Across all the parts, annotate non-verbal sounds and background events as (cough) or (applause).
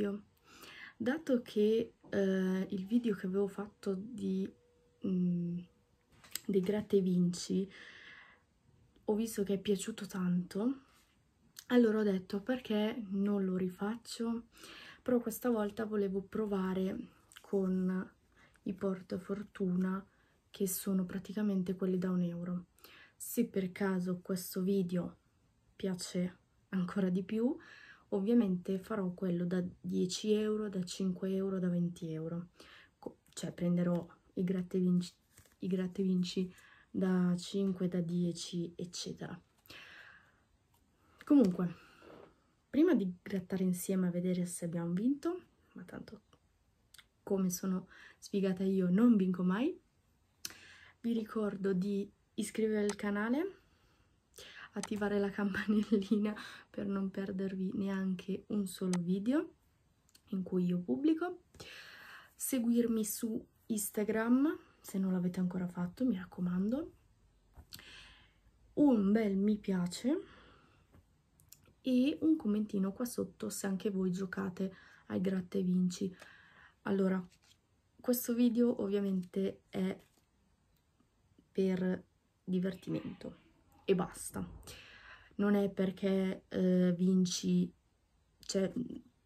video dato che eh, il video che avevo fatto di mh, mm, dei gratta e vinci ho visto che è piaciuto tanto allora ho detto perché non lo rifaccio però questa volta volevo provare con i portafortuna che sono praticamente quelli da un euro se per caso questo video piace ancora di più ovviamente farò quello da 10 euro da 5 euro da 20 euro cioè prenderò i gratte vinci, i gratte vinci da 5 da 10 eccetera comunque prima di grattare insieme a vedere se abbiamo vinto ma tanto come sono sfigata io non vinco mai vi ricordo di iscrivervi al canale attivare la campanellina (laughs) per non perdervi neanche un solo video in cui io pubblico, seguirmi su Instagram se non l'avete ancora fatto, mi raccomando, un bel mi piace e un commentino qua sotto se anche voi giocate ai gratta e vinci. Allora, questo video ovviamente è per divertimento e basta. Non è perché eh, vinci, cioè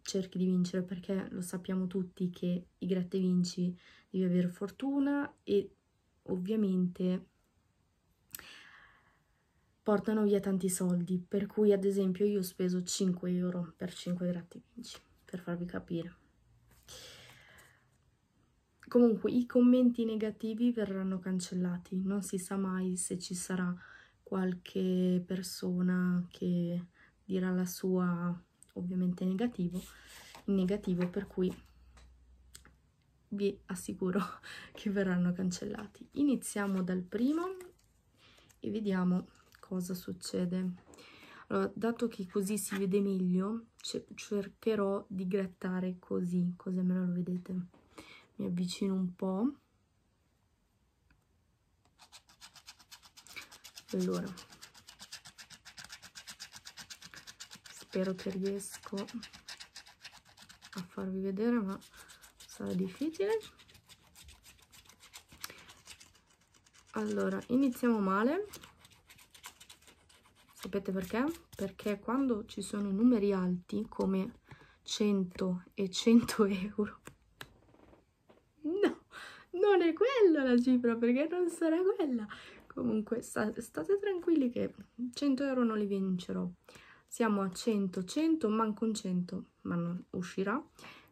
cerchi di vincere, perché lo sappiamo tutti che i gratte vinci devi avere fortuna e ovviamente portano via tanti soldi, per cui ad esempio io ho speso 5 euro per 5 gratte vinci, per farvi capire. Comunque i commenti negativi verranno cancellati, non si sa mai se ci sarà qualche persona che dirà la sua ovviamente negativo, negativo per cui vi assicuro (laughs) che verranno cancellati. Iniziamo dal primo e vediamo cosa succede. Allora, dato che così si vede meglio, cercherò di grattare così, così almeno lo vedete. Mi avvicino un po' allora spero che riesco a farvi vedere ma sarà difficile allora iniziamo male sapete perché? perché quando ci sono numeri alti come 100 e 100 (laughs) euro no non è quella la cifra perché non sarà quella comunque sta state tranquilli che 100 euro non li vincerò siamo a 100 100 manco un 100 ma non uscirà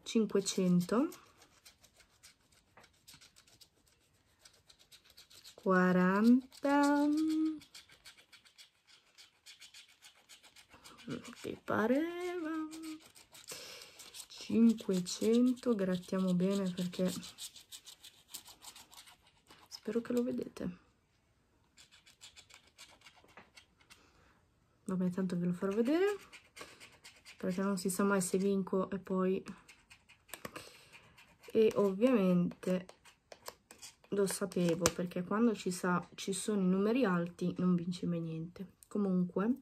500 40 che pareva 500 grattiamo bene perché spero che lo vedete vabbè tanto ve lo farò vedere perché non si sa mai se vinco e poi e ovviamente lo sapevo perché quando ci, sa, ci sono i numeri alti non vince mai niente comunque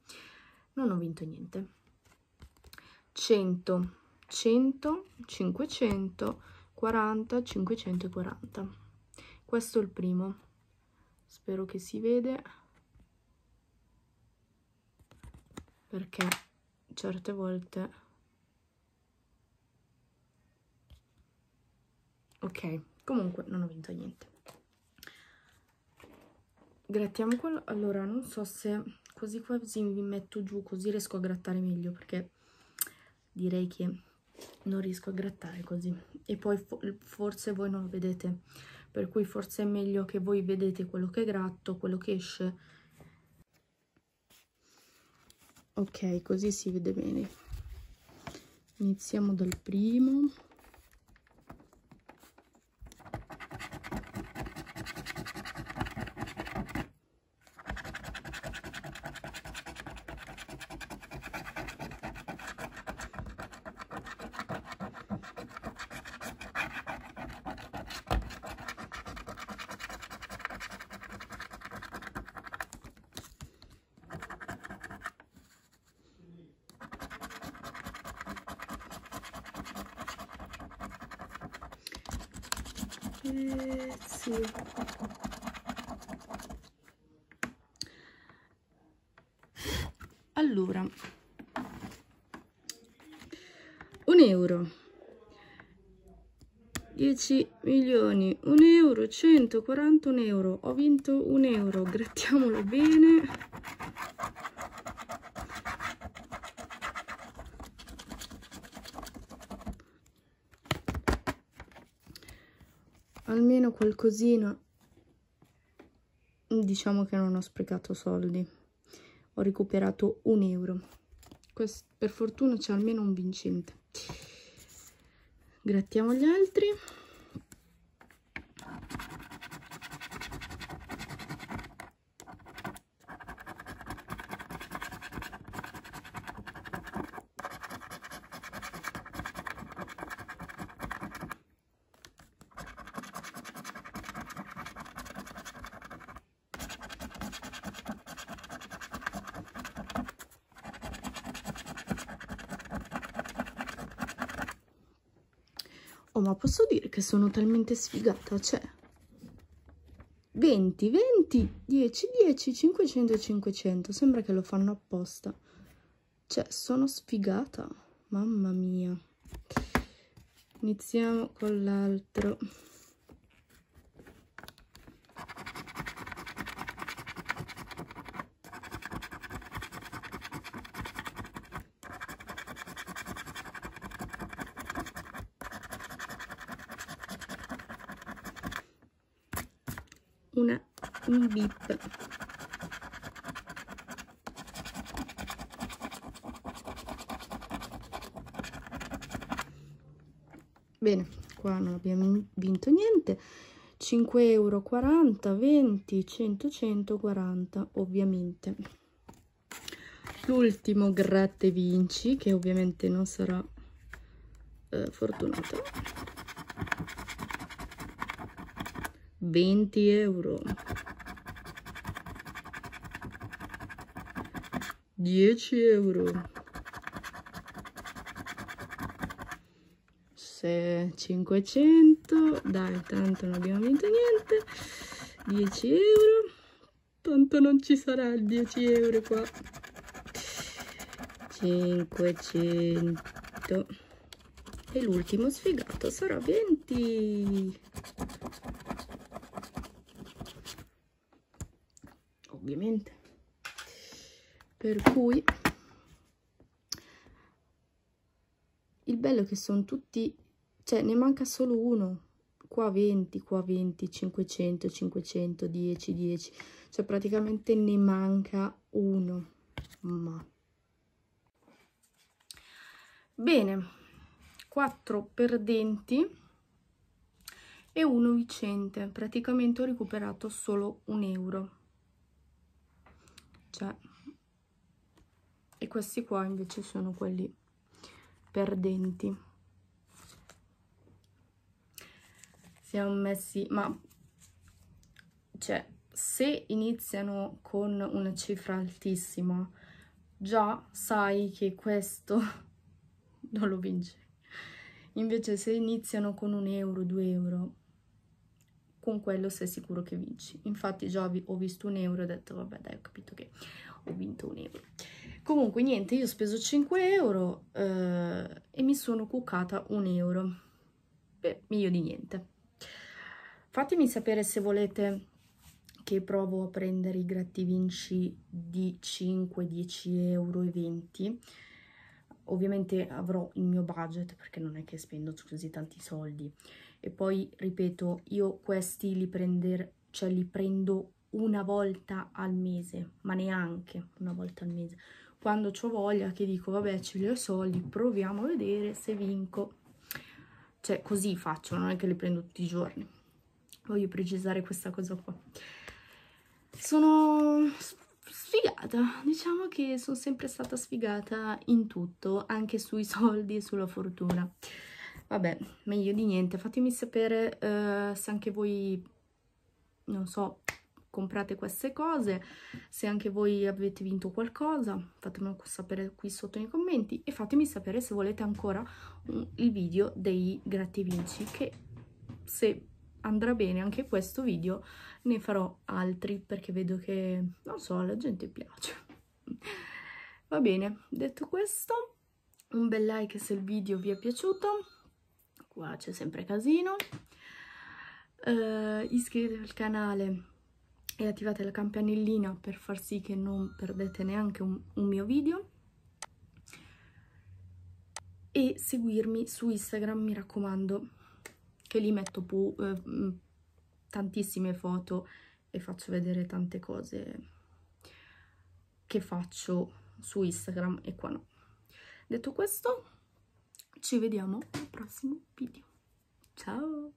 non ho vinto niente 100 100 500 40 540 questo è il primo spero che si vede perché certe volte ok comunque non ho vinto niente grattiamo quello allora non so se così quasi mi metto giù così riesco a grattare meglio perché direi che non riesco a grattare così e poi fo forse voi non lo vedete per cui forse è meglio che voi vedete quello che gratto quello che esce ok così si vede bene iniziamo dal primo you. Allora, un euro, 10 milioni, un euro, 141 euro, ho vinto un euro, grattiamolo bene. almeno qualcosina diciamo che non ho sprecato soldi ho recuperato un euro Quest per fortuna c'è almeno un vincente grattiamo gli altri Oh, ma posso dire che sono talmente sfigata, cioè... 20, 20, 10, 10, 500, 500. Sembra che lo fanno apposta. Cioè, sono sfigata. Mamma mia. Iniziamo con l'altro. una, un bip. Bene, qua non abbiamo vinto niente. 5 euro, 40, 20, 100, 140 ovviamente. L'ultimo gratte vinci, che ovviamente non sarà eh, fortunato. 20 euro 10 euro 6, 500 dai tanto non abbiamo vinto niente 10 euro tanto non ci sarà il 10 euro qua 500 e l'ultimo sfigato sarà 20 ovviamente per cui il bello è che sono tutti cioè ne manca solo uno qua 20 qua 20 500 500 10 10 cioè praticamente ne manca uno ma bene 4 perdenti e 1 vicente praticamente ho recuperato solo un euro c'è cioè. e questi qua invece sono quelli perdenti siamo messi ma cioè se iniziano con una cifra altissima già sai che questo (laughs) non lo vince invece se iniziano con un euro due euro con quello sei sicuro che vinci. Infatti già vi ho visto un euro e ho detto vabbè dai ho capito che ho vinto un euro. Comunque niente, io ho speso 5 euro eh, e mi sono cuccata un euro. Beh, meglio di niente. Fatemi sapere se volete che provo a prendere i gratti vinci di 5, 10 euro e 20 ovviamente avrò il mio budget perché non è che spendo così tanti soldi e poi ripeto io questi li, prender, cioè li prendo una volta al mese ma neanche una volta al mese quando ho voglia che dico vabbè ci li ho i soldi proviamo a vedere se vinco cioè così faccio non è che li prendo tutti i giorni voglio precisare questa cosa qua sono sfigata, diciamo che sono sempre stata sfigata in tutto, anche sui soldi e sulla fortuna. Vabbè, meglio di niente, fatemi sapere eh, se anche voi, non so, comprate queste cose, se anche voi avete vinto qualcosa, fatemelo sapere qui sotto nei commenti e fatemi sapere se volete ancora un, il video dei gratta vinci che se andrà bene anche questo video ne farò altri perché vedo che, non so, la gente piace. (laughs) Va bene, detto questo, un bel like se il video vi è piaciuto, qua c'è sempre casino, uh, iscrivetevi al canale e attivate la campanellina per far sì che non perdete neanche un, un mio video e seguirmi su Instagram, mi raccomando che lì metto pu eh, mm, tantissime foto e faccio vedere tante cose che faccio su Instagram e qua no. Detto questo, ci vediamo al prossimo video. Ciao!